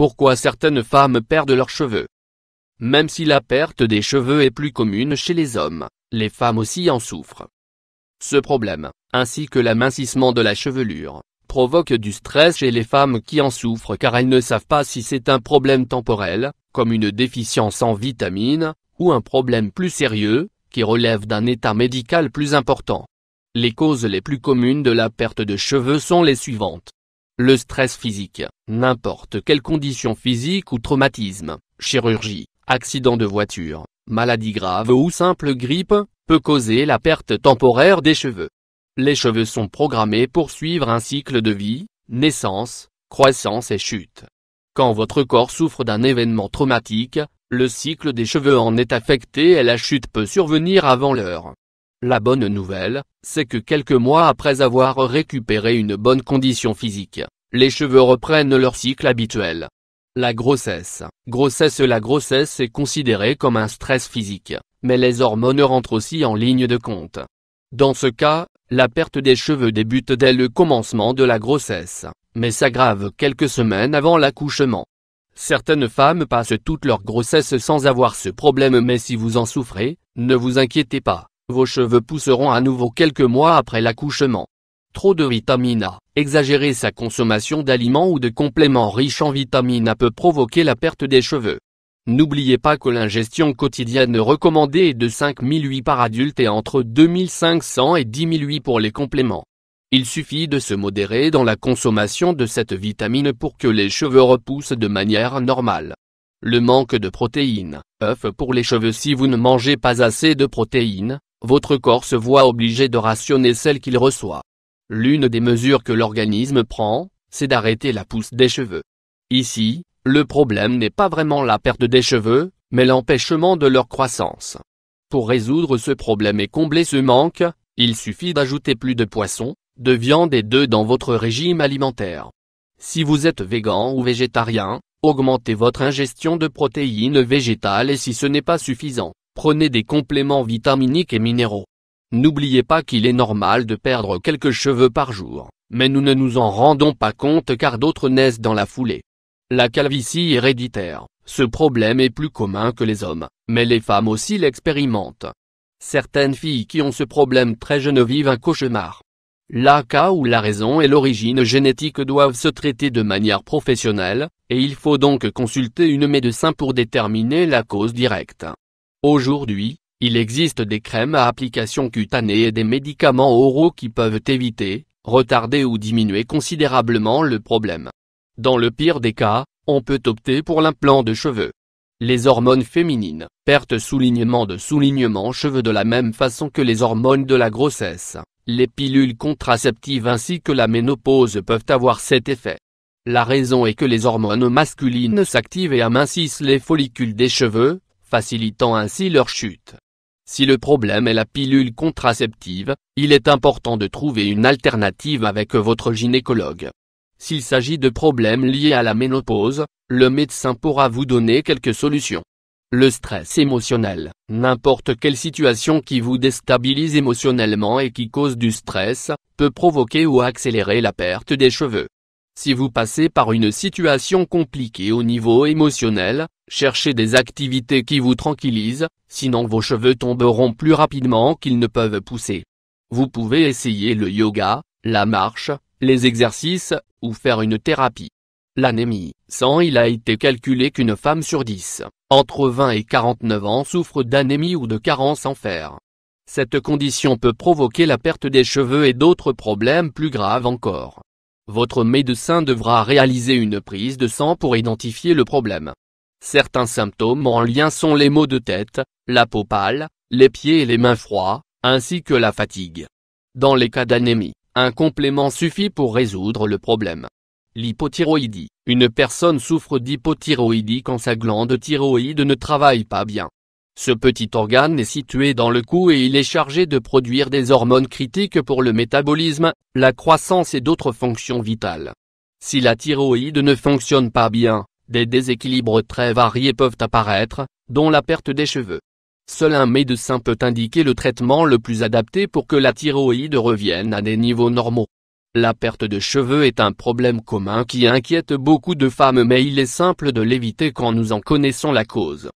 Pourquoi certaines femmes perdent leurs cheveux Même si la perte des cheveux est plus commune chez les hommes, les femmes aussi en souffrent. Ce problème, ainsi que l'amincissement de la chevelure, provoque du stress chez les femmes qui en souffrent car elles ne savent pas si c'est un problème temporel, comme une déficience en vitamines, ou un problème plus sérieux, qui relève d'un état médical plus important. Les causes les plus communes de la perte de cheveux sont les suivantes. Le stress physique, n'importe quelle condition physique ou traumatisme, chirurgie, accident de voiture, maladie grave ou simple grippe, peut causer la perte temporaire des cheveux. Les cheveux sont programmés pour suivre un cycle de vie, naissance, croissance et chute. Quand votre corps souffre d'un événement traumatique, le cycle des cheveux en est affecté et la chute peut survenir avant l'heure. La bonne nouvelle, c'est que quelques mois après avoir récupéré une bonne condition physique, les cheveux reprennent leur cycle habituel. La grossesse. Grossesse La grossesse est considérée comme un stress physique, mais les hormones rentrent aussi en ligne de compte. Dans ce cas, la perte des cheveux débute dès le commencement de la grossesse, mais s'aggrave quelques semaines avant l'accouchement. Certaines femmes passent toute leur grossesse sans avoir ce problème mais si vous en souffrez, ne vous inquiétez pas. Vos cheveux pousseront à nouveau quelques mois après l'accouchement. Trop de vitamine A. Exagérer sa consommation d'aliments ou de compléments riches en vitamine A peut provoquer la perte des cheveux. N'oubliez pas que l'ingestion quotidienne recommandée est de 5008 par adulte et entre 2500 et 10008 pour les compléments. Il suffit de se modérer dans la consommation de cette vitamine pour que les cheveux repoussent de manière normale. Le manque de protéines, œufs pour les cheveux Si vous ne mangez pas assez de protéines, votre corps se voit obligé de rationner celle qu'il reçoit. L'une des mesures que l'organisme prend, c'est d'arrêter la pousse des cheveux. Ici, le problème n'est pas vraiment la perte des cheveux, mais l'empêchement de leur croissance. Pour résoudre ce problème et combler ce manque, il suffit d'ajouter plus de poisson, de viande et d'œufs dans votre régime alimentaire. Si vous êtes végan ou végétarien, augmentez votre ingestion de protéines végétales et si ce n'est pas suffisant, Prenez des compléments vitaminiques et minéraux. N'oubliez pas qu'il est normal de perdre quelques cheveux par jour, mais nous ne nous en rendons pas compte car d'autres naissent dans la foulée. La calvitie héréditaire, ce problème est plus commun que les hommes, mais les femmes aussi l'expérimentent. Certaines filles qui ont ce problème très jeune vivent un cauchemar. Là cas où la raison et l'origine génétique doivent se traiter de manière professionnelle, et il faut donc consulter une médecin pour déterminer la cause directe. Aujourd'hui, il existe des crèmes à application cutanée et des médicaments oraux qui peuvent éviter, retarder ou diminuer considérablement le problème. Dans le pire des cas, on peut opter pour l'implant de cheveux. Les hormones féminines, pertes soulignement de soulignement cheveux de la même façon que les hormones de la grossesse, les pilules contraceptives ainsi que la ménopause peuvent avoir cet effet. La raison est que les hormones masculines s'activent et amincissent les follicules des cheveux, facilitant ainsi leur chute. Si le problème est la pilule contraceptive, il est important de trouver une alternative avec votre gynécologue. S'il s'agit de problèmes liés à la ménopause, le médecin pourra vous donner quelques solutions. Le stress émotionnel, n'importe quelle situation qui vous déstabilise émotionnellement et qui cause du stress, peut provoquer ou accélérer la perte des cheveux. Si vous passez par une situation compliquée au niveau émotionnel, cherchez des activités qui vous tranquillisent, sinon vos cheveux tomberont plus rapidement qu'ils ne peuvent pousser. Vous pouvez essayer le yoga, la marche, les exercices, ou faire une thérapie. L'anémie Sans il a été calculé qu'une femme sur 10, entre 20 et 49 ans souffre d'anémie ou de carence en fer. Cette condition peut provoquer la perte des cheveux et d'autres problèmes plus graves encore. Votre médecin devra réaliser une prise de sang pour identifier le problème. Certains symptômes en lien sont les maux de tête, la peau pâle, les pieds et les mains froids, ainsi que la fatigue. Dans les cas d'anémie, un complément suffit pour résoudre le problème. L'hypothyroïdie. Une personne souffre d'hypothyroïdie quand sa glande thyroïde ne travaille pas bien. Ce petit organe est situé dans le cou et il est chargé de produire des hormones critiques pour le métabolisme, la croissance et d'autres fonctions vitales. Si la thyroïde ne fonctionne pas bien, des déséquilibres très variés peuvent apparaître, dont la perte des cheveux. Seul un médecin peut indiquer le traitement le plus adapté pour que la thyroïde revienne à des niveaux normaux. La perte de cheveux est un problème commun qui inquiète beaucoup de femmes mais il est simple de l'éviter quand nous en connaissons la cause.